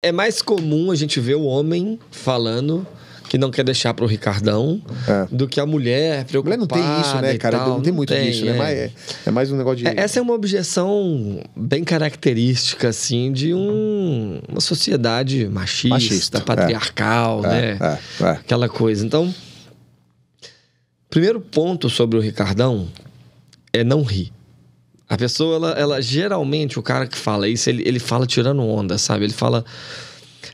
É mais comum a gente ver o homem falando que não quer deixar pro Ricardão é. do que a mulher preocupada. A mulher não tem isso, né, cara? Não tem muito isso, é. né? Mas é. é, é, mais um negócio de. É, essa é uma objeção bem característica, assim, de um, uma sociedade machista, machista. É. patriarcal, né? Aquela coisa. Então, primeiro ponto sobre o Ricardão é não rir. A pessoa, ela, ela geralmente, o cara que fala isso, ele, ele fala tirando onda, sabe? Ele fala.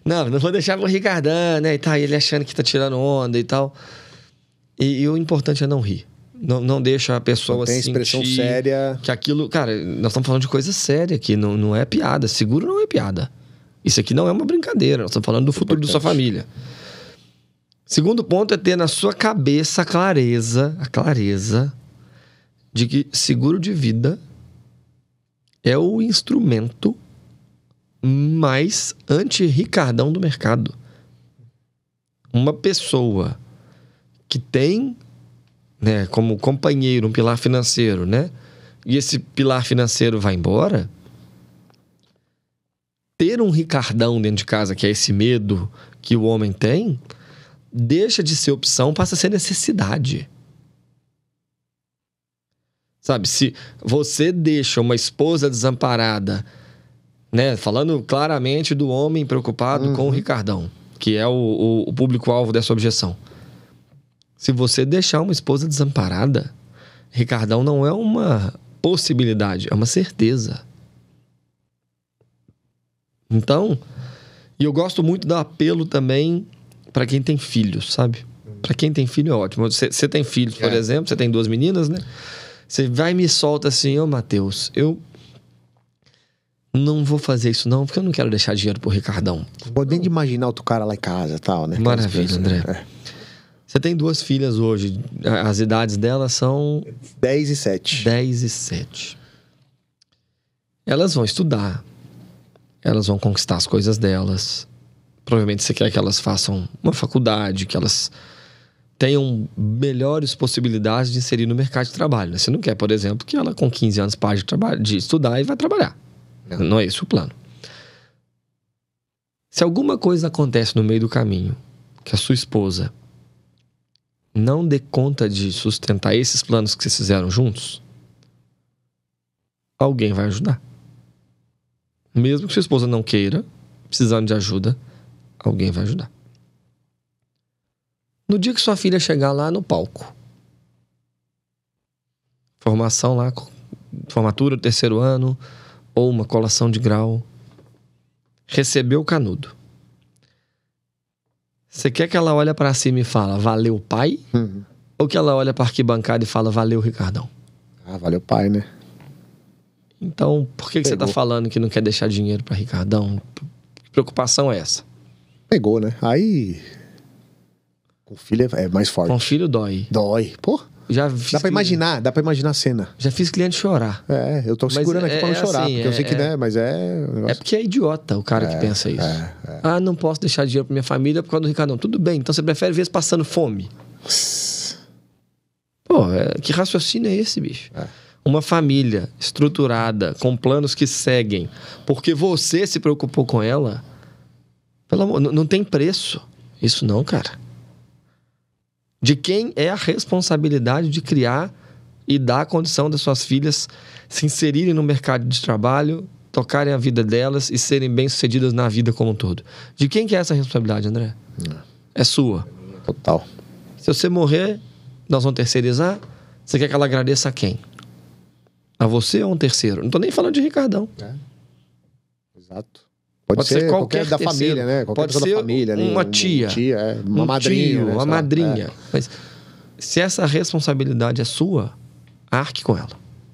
Não, não vou deixar o Ricardão, né? E tá, ele achando que tá tirando onda e tal. E, e o importante é não rir. Não, não deixa a pessoa assim. tem expressão séria. Que aquilo. Cara, nós estamos falando de coisa séria aqui, não, não é piada. Seguro não é piada. Isso aqui não é uma brincadeira, nós estamos falando do é futuro importante. da sua família. Segundo ponto é ter na sua cabeça a clareza, a clareza de que seguro de vida é o instrumento mais anti-Ricardão do mercado. Uma pessoa que tem né, como companheiro um pilar financeiro, né? E esse pilar financeiro vai embora. Ter um Ricardão dentro de casa, que é esse medo que o homem tem, deixa de ser opção, passa a ser necessidade. Sabe, se você deixa uma esposa desamparada, né? Falando claramente do homem preocupado uhum. com o uhum. Ricardão, que é o, o, o público-alvo dessa objeção. Se você deixar uma esposa desamparada, Ricardão não é uma possibilidade, é uma certeza. Então, e eu gosto muito do apelo também para quem tem filhos, sabe? Para quem tem filho é ótimo. Você tem filhos, é. por é. exemplo, você tem duas meninas, né? Você vai e me solta assim, ô oh, Matheus, eu não vou fazer isso não, porque eu não quero deixar dinheiro pro Ricardão. Podendo imaginar outro cara lá em casa tal, né? Maravilha, André. Né? É. Você tem duas filhas hoje, as idades delas são... 10 e 7. 10 e 7. Elas vão estudar, elas vão conquistar as coisas delas. Provavelmente você quer que elas façam uma faculdade, que elas tenham melhores possibilidades de inserir no mercado de trabalho. Né? Você não quer, por exemplo, que ela com 15 anos pare de, de estudar e vá trabalhar. Não. não é esse o plano. Se alguma coisa acontece no meio do caminho, que a sua esposa não dê conta de sustentar esses planos que vocês fizeram juntos, alguém vai ajudar. Mesmo que sua esposa não queira, precisando de ajuda, alguém vai ajudar. No dia que sua filha chegar lá no palco, formação lá, formatura terceiro ano, ou uma colação de grau, recebeu o canudo. Você quer que ela olhe para cima e fala, valeu pai? Uhum. Ou que ela olha para arquibancada e fala, valeu Ricardão? Ah, valeu pai, né? Então, por que, que você tá falando que não quer deixar dinheiro para Ricardão? Que preocupação é essa? Pegou, né? Aí com filho é, é mais forte. Com filho dói. Dói. Pô. Já dá pra cliente. imaginar, dá pra imaginar a cena. Já fiz cliente chorar. É, eu tô mas segurando é, aqui pra não é chorar, assim, porque é, eu sei que, é, né, é. mas é... é porque é idiota o cara que pensa isso. Ah, não posso deixar dinheiro pra minha família por causa do Ricardão. Tudo bem, então você prefere ver passando fome. Pô, que raciocínio é esse, bicho? Uma família estruturada, com planos que seguem, porque você se preocupou com ela, pelo amor, não tem preço. Isso não, cara de quem é a responsabilidade de criar e dar a condição das suas filhas se inserirem no mercado de trabalho, tocarem a vida delas e serem bem-sucedidas na vida como um todo. De quem que é essa responsabilidade, André? Não. É. é sua. Total. Se você morrer, nós vamos terceirizar. Você quer que ela agradeça a quem? A você ou a um terceiro? Não estou nem falando de Ricardão. É. Exato. Pode, pode ser, ser, qualquer, qualquer da terceiro. família, né? Qualquer pode ser família, uma ali, tia, um tia é, uma um madrinha, tio, né? uma madrinha. É. Mas se essa responsabilidade é sua, arque com ela.